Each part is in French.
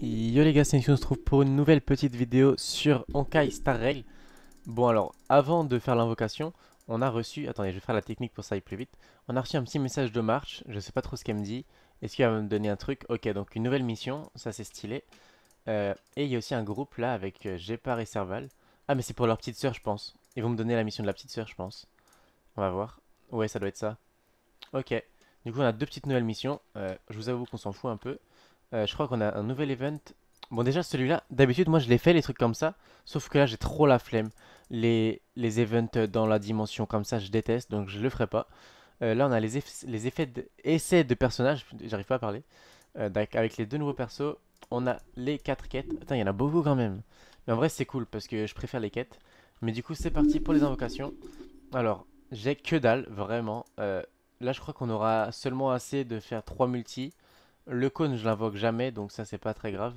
Yo les gars, c'est on se trouve pour une nouvelle petite vidéo sur Honkai Star Rail. Bon alors, avant de faire l'invocation, on a reçu... Attendez, je vais faire la technique pour ça aller plus vite. On a reçu un petit message de marche, je sais pas trop ce qu'elle me dit. Est-ce qu'elle va me donner un truc Ok, donc une nouvelle mission, ça c'est stylé. Euh, et il y a aussi un groupe là avec Gepard euh, et Serval. Ah mais c'est pour leur petite sœur je pense. Ils vont me donner la mission de la petite sœur je pense. On va voir. Ouais, ça doit être ça. Ok. Du coup, on a deux petites nouvelles missions. Euh, je vous avoue qu'on s'en fout un peu. Euh, je crois qu'on a un nouvel event. Bon déjà celui-là, d'habitude moi je l'ai fait les trucs comme ça, sauf que là j'ai trop la flemme. Les, les events dans la dimension comme ça je déteste, donc je le ferai pas. Euh, là on a les, les effets de, essais de personnages, j'arrive pas à parler. Euh, avec les deux nouveaux persos, on a les quatre quêtes. Attends, il y en a beaucoup quand même. Mais en vrai c'est cool parce que je préfère les quêtes. Mais du coup c'est parti pour les invocations. Alors, j'ai que dalle, vraiment. là je crois qu'on aura seulement assez de faire 3 multi. Le cône, je l'invoque jamais, donc ça, c'est pas très grave.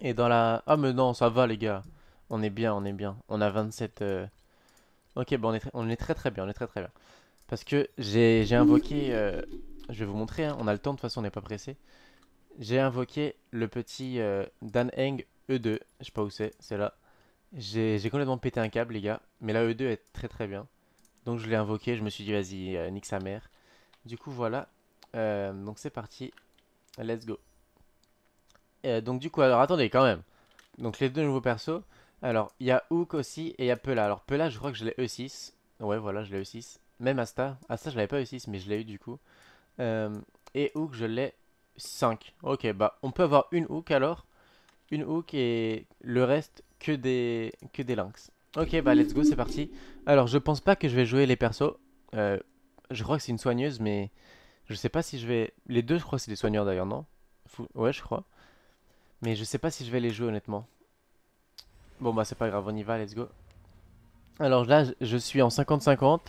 Et dans la... Ah, mais non, ça va, les gars. On est bien, on est bien. On a 27... Euh. Ok, bon, on est, très, on est très très bien, on est très très bien. Parce que j'ai invoqué... Euh, je vais vous montrer, hein, on a le temps, de toute façon, on n'est pas pressé. J'ai invoqué le petit euh, Dan Heng E2. Je sais pas où c'est, c'est là. J'ai complètement pété un câble, les gars. Mais là E2 est très très bien. Donc je l'ai invoqué, je me suis dit, vas-y, nique sa mère. Du coup, voilà. donc c'est parti. Let's go. Euh, donc du coup, alors attendez quand même. Donc les deux nouveaux persos. Alors, il y a Hook aussi et il y a Pela. Alors Pela, je crois que je l'ai E6. Ouais, voilà, je l'ai E6. Même Asta. Asta, je l'avais pas E6, mais je l'ai eu du coup. Euh, et Hook, je l'ai 5. Ok, bah on peut avoir une Hook alors. Une Hook et le reste que des, que des Lynx. Ok, bah let's go, c'est parti. Alors, je pense pas que je vais jouer les persos. Euh, je crois que c'est une soigneuse, mais... Je sais pas si je vais. Les deux, je crois, c'est des soigneurs d'ailleurs, non Ouais, je crois. Mais je sais pas si je vais les jouer, honnêtement. Bon, bah, c'est pas grave, on y va, let's go. Alors là, je suis en 50-50.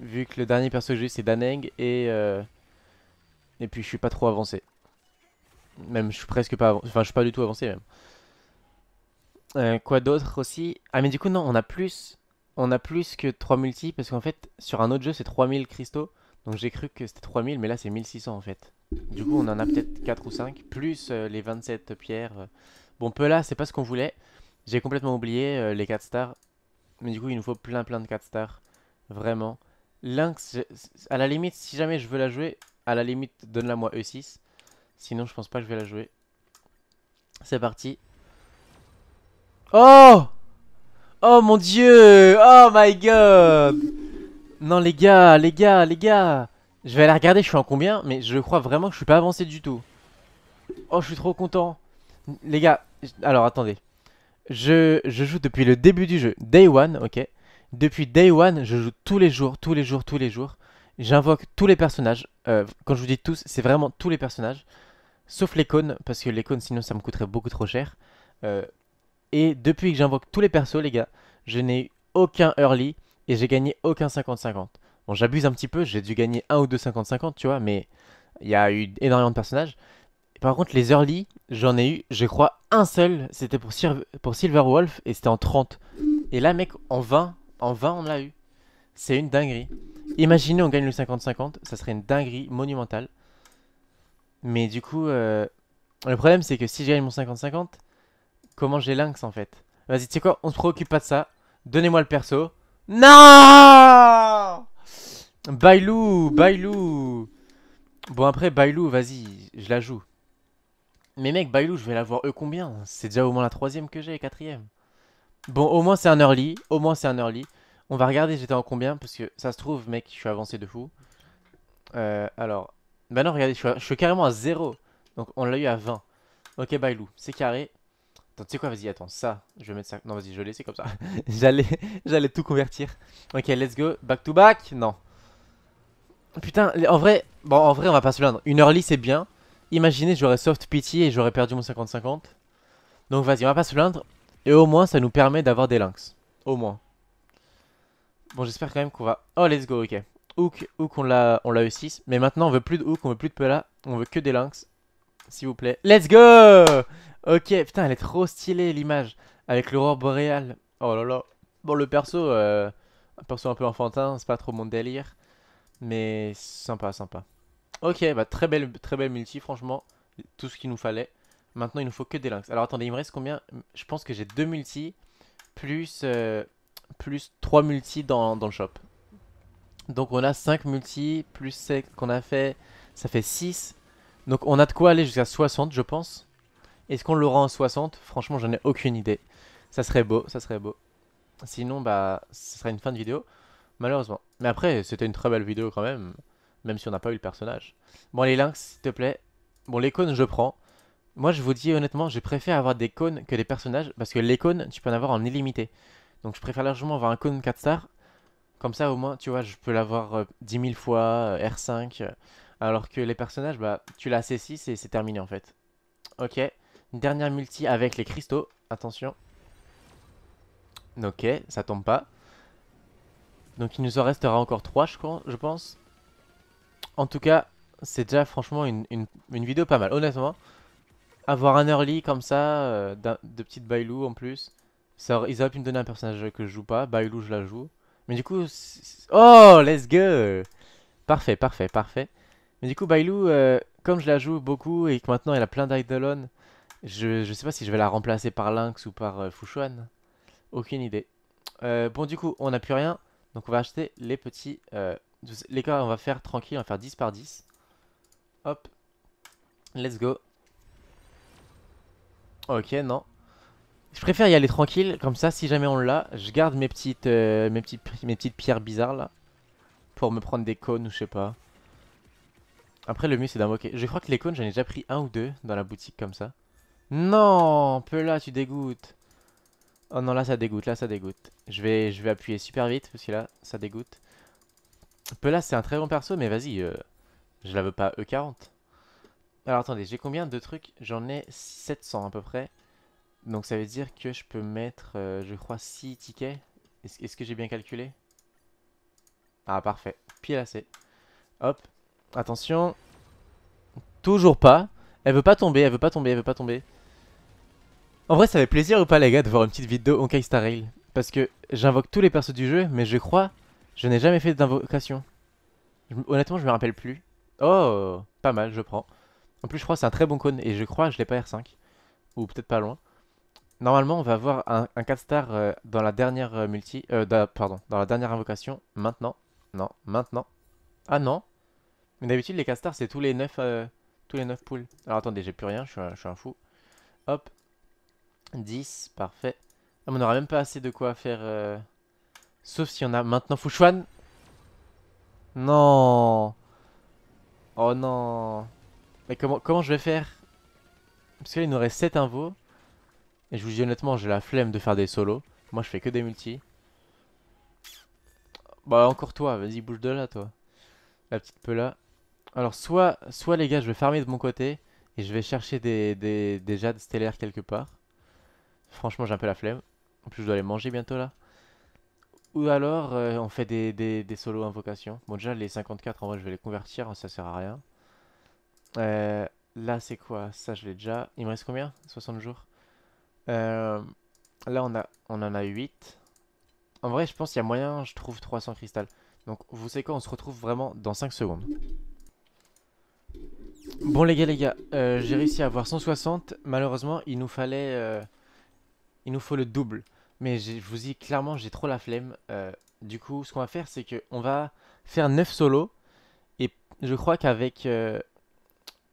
Vu que le dernier perso que j'ai eu, c'est Daneng. Et, euh, et puis, je suis pas trop avancé. Même, je suis presque pas avancé. Enfin, je suis pas du tout avancé, même. Euh, quoi d'autre aussi Ah, mais du coup, non, on a plus. On a plus que 3 multi. Parce qu'en fait, sur un autre jeu, c'est 3000 cristaux. Donc j'ai cru que c'était 3000, mais là c'est 1600 en fait. Du coup, on en a peut-être 4 ou 5, plus euh, les 27 pierres. Euh. Bon, peu là, c'est pas ce qu'on voulait. J'ai complètement oublié euh, les 4 stars. Mais du coup, il nous faut plein plein de 4 stars. Vraiment. Lynx, à la limite, si jamais je veux la jouer, à la limite, donne-la moi E6. Sinon, je pense pas que je vais la jouer. C'est parti. Oh Oh mon dieu Oh my god non, les gars, les gars, les gars. Je vais aller regarder, je suis en combien, mais je crois vraiment que je suis pas avancé du tout. Oh, je suis trop content. Les gars, alors attendez. Je, je joue depuis le début du jeu. Day one, ok. Depuis day one, je joue tous les jours, tous les jours, tous les jours. J'invoque tous les personnages. Euh, quand je vous dis tous, c'est vraiment tous les personnages. Sauf les cônes, parce que les cônes, sinon, ça me coûterait beaucoup trop cher. Euh, et depuis que j'invoque tous les persos, les gars, je n'ai aucun early et j'ai gagné aucun 50-50. Bon, j'abuse un petit peu, j'ai dû gagner un ou deux 50-50, tu vois, mais il y a eu énormément de personnages. Par contre, les early, j'en ai eu, je crois, un seul. C'était pour, pour Silverwolf et c'était en 30. Et là, mec, en 20, en 20, on l'a eu. C'est une dinguerie. Imaginez, on gagne le 50-50, ça serait une dinguerie monumentale. Mais du coup, euh, le problème, c'est que si je gagne mon 50-50, comment j'ai lynx en fait Vas-y, tu sais quoi, on se préoccupe pas de ça. Donnez-moi le perso. Non Bailou, Bailou Bon après, Bailou, vas-y, je la joue. Mais mec, Bailou, je vais la voir eux combien C'est déjà au moins la troisième que j'ai, quatrième. Bon, au moins c'est un early, au moins c'est un early. On va regarder j'étais en combien, parce que ça se trouve, mec, je suis avancé de fou. Euh, alors, bah non, regardez, je suis, je suis carrément à 0. Donc on l'a eu à 20. Ok, Bailou, c'est carré tu sais quoi, vas-y, attends, ça, je vais mettre ça. Non, vas-y, je vais laisser comme ça. j'allais, j'allais tout convertir. Ok, let's go, back to back. Non. Putain, en vrai, bon, en vrai, on va pas se plaindre. Une early, c'est bien. Imaginez, j'aurais soft pity et j'aurais perdu mon 50-50. Donc, vas-y, on va pas se plaindre. Et au moins, ça nous permet d'avoir des lynx. Au moins. Bon, j'espère quand même qu'on va. Oh, let's go, ok. Hook, hook, on l'a eu 6 Mais maintenant, on veut plus de hook, on veut plus de pela. On veut que des lynx. S'il vous plaît. Let's go Ok, putain, elle est trop stylée l'image avec l'aurore boréale. Oh là là. Bon, le perso, euh, un perso un peu enfantin, c'est pas trop mon délire, mais sympa, sympa. Ok, bah très belle, très belle multi, franchement, tout ce qu'il nous fallait. Maintenant, il nous faut que des lynx. Alors attendez, il me reste combien Je pense que j'ai deux multi plus euh, plus 3 multi dans, dans, le shop. Donc on a 5 multi plus qu'on a fait, ça fait 6. Donc on a de quoi aller jusqu'à 60, je pense. Est-ce qu'on l'aura en 60 Franchement, j'en ai aucune idée. Ça serait beau, ça serait beau. Sinon, bah, ce serait une fin de vidéo, malheureusement. Mais après, c'était une très belle vidéo quand même, même si on n'a pas eu le personnage. Bon, les lynx, s'il te plaît. Bon, les cônes, je prends. Moi, je vous dis honnêtement, je préfère avoir des cônes que des personnages, parce que les cônes, tu peux en avoir en illimité. Donc, je préfère largement avoir un cône 4 stars. Comme ça, au moins, tu vois, je peux l'avoir 10 euh, 000 fois, euh, R5. Euh, alors que les personnages, bah, tu l'as assez 6 et c'est terminé, en fait. Ok dernière multi avec les cristaux. Attention. Ok, ça tombe pas. Donc il nous en restera encore 3 je pense. En tout cas, c'est déjà franchement une, vidéo pas mal. Honnêtement, avoir un early comme ça, euh, de petites Bailou en plus, ça, ils auraient pu me donner un personnage que je joue pas. Bailou, je la joue. Mais du coup... Oh, let's go Parfait, parfait, parfait. Mais du coup, Bailou, euh, comme je la joue beaucoup et que maintenant elle a plein d'idolones, je, sais pas si je vais la remplacer par Lynx ou par euh, Fushuan. Aucune idée. Euh, bon, du coup, on n'a plus rien. Donc, on va acheter les petits. Euh, les gars, on va faire tranquille. On va faire 10 par 10. Hop. Let's go. Ok, non. Je préfère y aller tranquille. Comme ça, si jamais on l'a, je garde mes petites, mes, mes petites pierres bizarres là. Pour me prendre des cônes ou je sais pas. Après, le mieux c'est d'invoquer Je crois que les cônes, j'en ai déjà pris un ou deux dans la boutique comme ça. Non, peu là, tu dégoûtes. Oh non, là ça dégoûte, là ça dégoûte. Je vais, je vais appuyer super vite parce que là ça dégoûte. là c'est un très bon perso, mais vas-y, euh, je la veux pas E40. Alors attendez, j'ai combien de trucs J'en ai 700 à peu près. Donc ça veut dire que je peux mettre, euh, je crois, 6 tickets. Est-ce que j'ai bien calculé Ah parfait, là c'est. Hop, attention. Toujours pas. Elle veut pas tomber, elle veut pas tomber, elle veut pas tomber. En vrai, ça fait plaisir ou pas, les gars, de voir une petite vidéo Honkai Star Rail Parce que j'invoque tous les persos du jeu, mais je crois, je n'ai jamais fait d'invocation. Honnêtement, je me rappelle plus. Oh, pas mal, je prends. En plus, je crois que c'est un très bon cône, et je crois je l'ai pas R5. Ou peut-être pas loin. Normalement, on va avoir un, 4 star euh, dans la dernière euh, multi... Euh, pardon, dans la dernière invocation, maintenant. Non, maintenant. Ah non Mais d'habitude, les 4 stars, c'est tous les 9... tous les neuf poules. Alors attendez, j'ai plus rien, je suis un fou. Hop, 10, parfait. Ah, on n'aura même pas assez de quoi faire. Euh, sauf si on a maintenant Fouchouane. Non. Oh non. Mais comment, comment je vais faire Parce que là, il nous reste 7 invos. Et je vous dis honnêtement, j'ai la flemme de faire des solos. Moi, je fais que des multis. Bah, encore toi, vas-y, bouge de là, toi. La petite peu là Alors, soit, soit les gars, je vais farmer de mon côté. Et je vais chercher des, des jades stellaires quelque part. Franchement, j'ai un peu la flemme. En plus, je dois aller manger bientôt là. Ou alors, euh, on fait des, des, solos invocations. Bon, déjà, les 54, en vrai, je vais les convertir, ça sert à rien. Euh, là, c'est quoi Ça, je l'ai déjà. Il me reste combien 60 jours. Euh, là, on, a, on en a 8. En vrai, je pense qu'il y a moyen, je trouve 300 cristal. Donc, vous savez quoi On se retrouve vraiment dans 5 secondes. Bon, les gars, les gars, j'ai réussi à avoir 160. Malheureusement, il nous fallait il nous faut le double. Mais je vous dis clairement, j'ai trop la flemme. Euh, du coup, ce qu'on va faire, c'est qu'on va faire 9 solos. Et je crois qu'avec euh,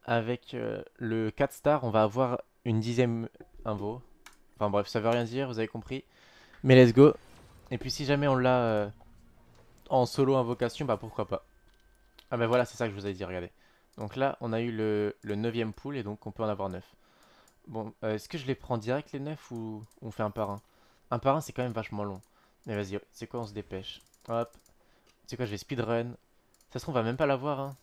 avec, euh, le 4 stars, on va avoir une dixième invo. Enfin bref, ça veut rien dire, vous avez compris. Mais let's go. Et puis si jamais on l'a en solo invocation, bah pourquoi pas. Ah ben voilà, c'est ça que je vous avais dit, regardez. Donc là, on a eu le, le 9ème pool et donc on peut en avoir 9. Bon, euh, est-ce que je les prends direct les 9 ou on fait un par un Un par un, c'est quand même vachement long. Mais vas-y, c'est quoi, on se dépêche. Hop. C'est quoi, je vais speedrun. Ça se trouve, on va même pas l'avoir, hein.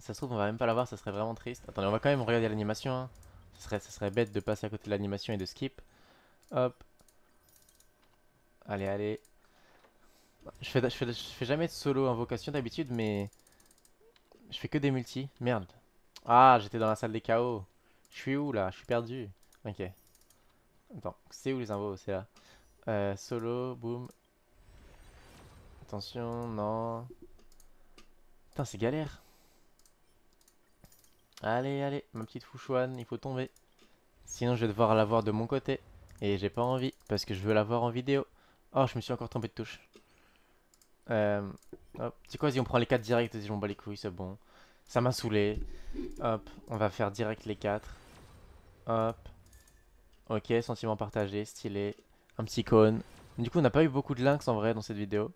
Ça se trouve, on va même pas l'avoir, ça serait vraiment triste. Attendez, on va quand même regarder l'animation, hein. Ça serait, ça serait bête de passer à côté de l'animation et de skip. Hop. Allez, allez. Je fais, je fais, je fais jamais de solo invocation d'habitude, mais... Je fais que des multi. Merde. Ah, j'étais dans la salle des chaos. Je suis où là Je suis perdu. Ok. Attends, c'est où les invos C'est là. Euh, solo, boum. Attention, non. Putain, c'est galère. Allez, allez, ma petite fouchouane, il faut tomber. Sinon, je vais devoir l'avoir de mon côté. Et j'ai pas envie, parce que je veux l'avoir en vidéo. Oh, je me suis encore trompé de touche. Euh, hop, sais quoi si on prend les 4 directs si m'en bats les couilles, c'est bon. Ça m'a saoulé. Hop, on va faire direct les 4. Hop. Ok, sentiment partagé, stylé. Un petit cône. Du coup, on n'a pas eu beaucoup de lynx en vrai dans cette vidéo.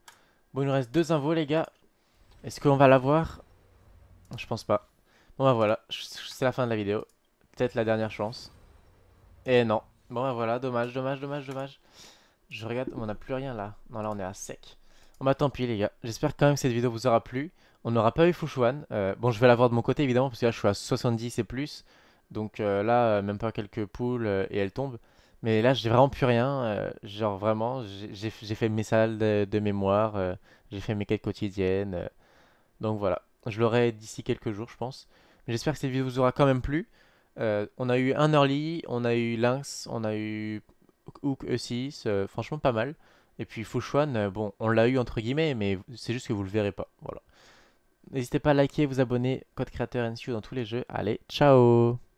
Bon, il nous reste deux invos, les gars. Est-ce qu'on va l'avoir Je pense pas. Bon, bah voilà, c'est la fin de la vidéo. Peut-être la dernière chance. Et non. Bon, bah voilà, dommage, dommage, dommage, dommage. Je regarde, on n'a plus rien là. Non, là, on est à sec. Bon, bah tant pis, les gars. J'espère quand même que cette vidéo vous aura plu. On n'aura pas eu Fushuan. Euh, bon, je vais l'avoir de mon côté, évidemment, parce que là, je suis à 70 et plus. Donc euh, là, euh, même pas quelques poules euh, et elle tombe. Mais là, j'ai vraiment plus rien. genre, vraiment, j'ai fait mes salles de, mémoire, j'ai fait mes quêtes quotidiennes. donc voilà, je l'aurai d'ici quelques jours, je pense. J'espère que cette vidéo vous aura quand même plu. on a eu un early, on a eu Lynx, on a eu Hook E6, franchement pas mal. Et puis fushuan, bon, on l'a eu entre guillemets, mais c'est juste que vous le verrez pas. Voilà. N'hésitez pas à liker, vous abonner, code créateur NCU dans tous les jeux. Allez, ciao